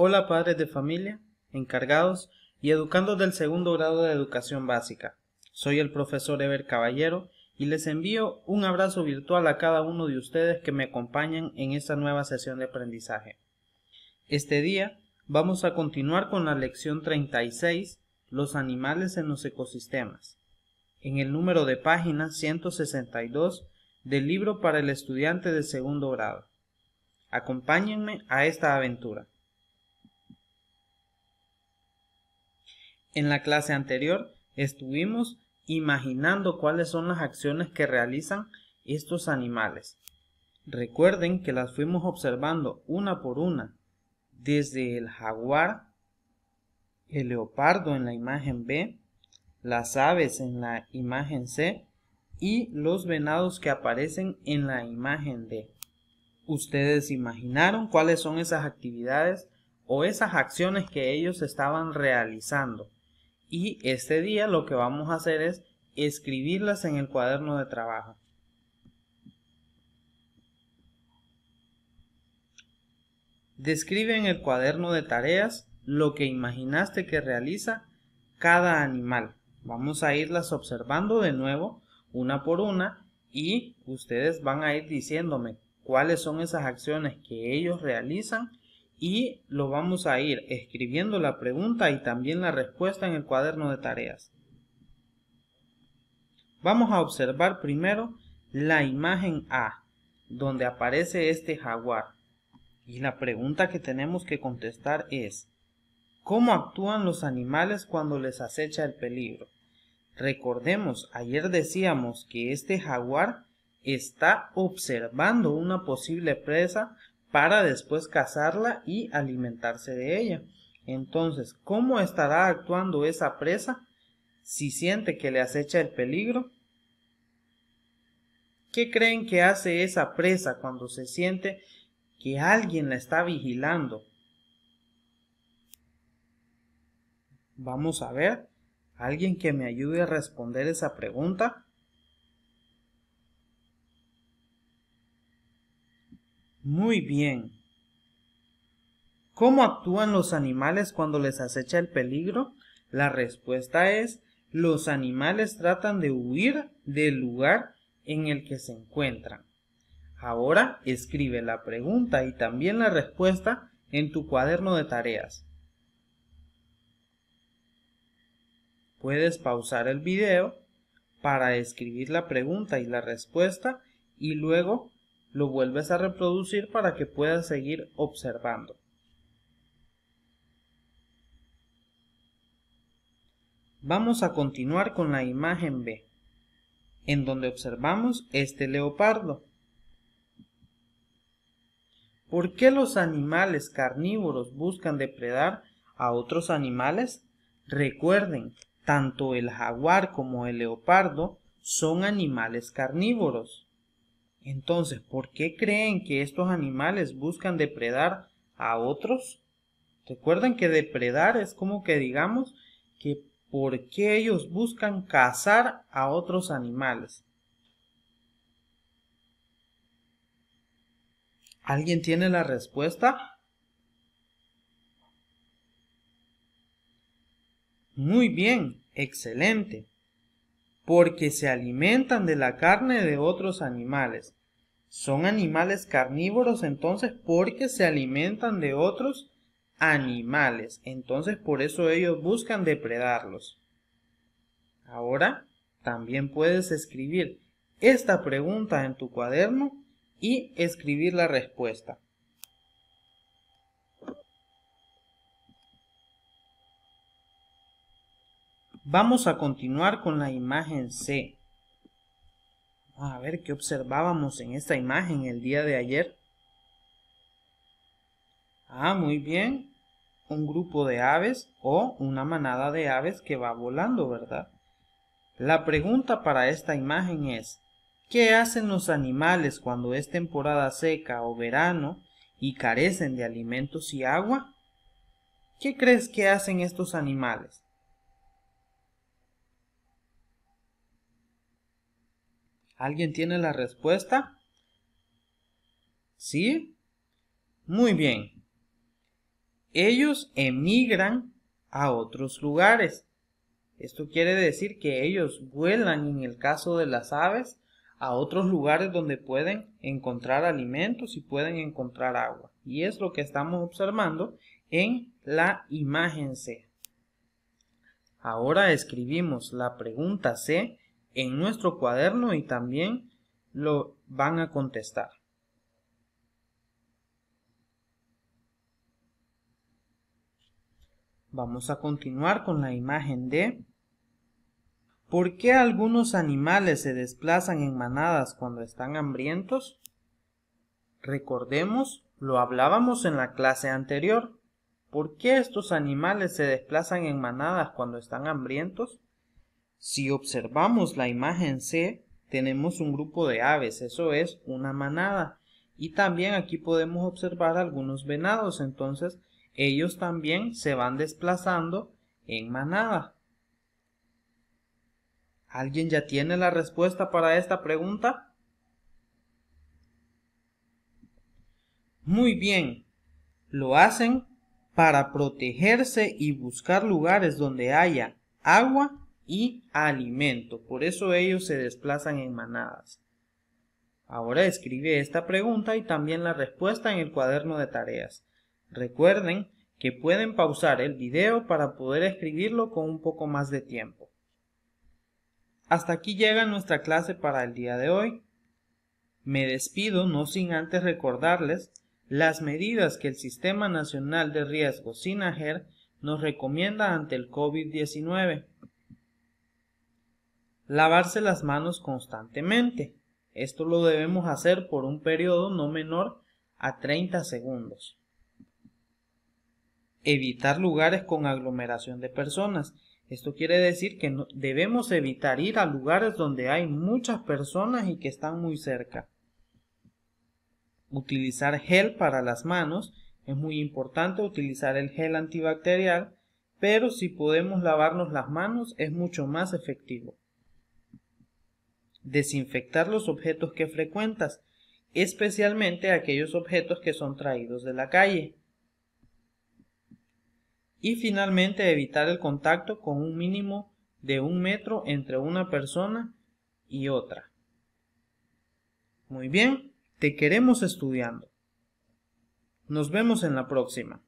Hola padres de familia, encargados y educandos del segundo grado de educación básica. Soy el profesor Eber Caballero y les envío un abrazo virtual a cada uno de ustedes que me acompañan en esta nueva sesión de aprendizaje. Este día vamos a continuar con la lección 36, los animales en los ecosistemas. En el número de página 162 del libro para el estudiante de segundo grado. Acompáñenme a esta aventura. En la clase anterior estuvimos imaginando cuáles son las acciones que realizan estos animales. Recuerden que las fuimos observando una por una, desde el jaguar, el leopardo en la imagen B, las aves en la imagen C y los venados que aparecen en la imagen D. ¿Ustedes imaginaron cuáles son esas actividades o esas acciones que ellos estaban realizando? Y este día lo que vamos a hacer es escribirlas en el cuaderno de trabajo. Describe en el cuaderno de tareas lo que imaginaste que realiza cada animal. Vamos a irlas observando de nuevo, una por una, y ustedes van a ir diciéndome cuáles son esas acciones que ellos realizan y lo vamos a ir escribiendo la pregunta y también la respuesta en el cuaderno de tareas. Vamos a observar primero la imagen A, donde aparece este jaguar. Y la pregunta que tenemos que contestar es, ¿cómo actúan los animales cuando les acecha el peligro? Recordemos, ayer decíamos que este jaguar está observando una posible presa para después cazarla y alimentarse de ella. Entonces, ¿cómo estará actuando esa presa si siente que le acecha el peligro? ¿Qué creen que hace esa presa cuando se siente que alguien la está vigilando? Vamos a ver, alguien que me ayude a responder esa pregunta. Muy bien. ¿Cómo actúan los animales cuando les acecha el peligro? La respuesta es, los animales tratan de huir del lugar en el que se encuentran. Ahora escribe la pregunta y también la respuesta en tu cuaderno de tareas. Puedes pausar el video para escribir la pregunta y la respuesta y luego lo vuelves a reproducir para que puedas seguir observando. Vamos a continuar con la imagen B, en donde observamos este leopardo. ¿Por qué los animales carnívoros buscan depredar a otros animales? Recuerden, tanto el jaguar como el leopardo son animales carnívoros. Entonces, ¿por qué creen que estos animales buscan depredar a otros? Recuerden que depredar es como que digamos que por qué ellos buscan cazar a otros animales. ¿Alguien tiene la respuesta? Muy bien, excelente porque se alimentan de la carne de otros animales. Son animales carnívoros entonces porque se alimentan de otros animales. Entonces por eso ellos buscan depredarlos. Ahora también puedes escribir esta pregunta en tu cuaderno y escribir la respuesta. Vamos a continuar con la imagen C. a ver qué observábamos en esta imagen el día de ayer. Ah, muy bien. Un grupo de aves o una manada de aves que va volando, ¿verdad? La pregunta para esta imagen es, ¿qué hacen los animales cuando es temporada seca o verano y carecen de alimentos y agua? ¿Qué crees que hacen estos animales? ¿Alguien tiene la respuesta? ¿Sí? Muy bien. Ellos emigran a otros lugares. Esto quiere decir que ellos vuelan, en el caso de las aves, a otros lugares donde pueden encontrar alimentos y pueden encontrar agua. Y es lo que estamos observando en la imagen C. Ahora escribimos la pregunta C en nuestro cuaderno y también lo van a contestar. Vamos a continuar con la imagen de ¿Por qué algunos animales se desplazan en manadas cuando están hambrientos? Recordemos, lo hablábamos en la clase anterior. ¿Por qué estos animales se desplazan en manadas cuando están hambrientos? Si observamos la imagen C, tenemos un grupo de aves, eso es una manada. Y también aquí podemos observar algunos venados, entonces ellos también se van desplazando en manada. ¿Alguien ya tiene la respuesta para esta pregunta? Muy bien, lo hacen para protegerse y buscar lugares donde haya agua y alimento. Por eso ellos se desplazan en manadas. Ahora escribe esta pregunta y también la respuesta en el cuaderno de tareas. Recuerden que pueden pausar el video para poder escribirlo con un poco más de tiempo. Hasta aquí llega nuestra clase para el día de hoy. Me despido no sin antes recordarles las medidas que el Sistema Nacional de Riesgo SINAGER nos recomienda ante el COVID-19. Lavarse las manos constantemente. Esto lo debemos hacer por un periodo no menor a 30 segundos. Evitar lugares con aglomeración de personas. Esto quiere decir que debemos evitar ir a lugares donde hay muchas personas y que están muy cerca. Utilizar gel para las manos. Es muy importante utilizar el gel antibacterial, pero si podemos lavarnos las manos es mucho más efectivo desinfectar los objetos que frecuentas, especialmente aquellos objetos que son traídos de la calle. Y finalmente evitar el contacto con un mínimo de un metro entre una persona y otra. Muy bien, te queremos estudiando. Nos vemos en la próxima.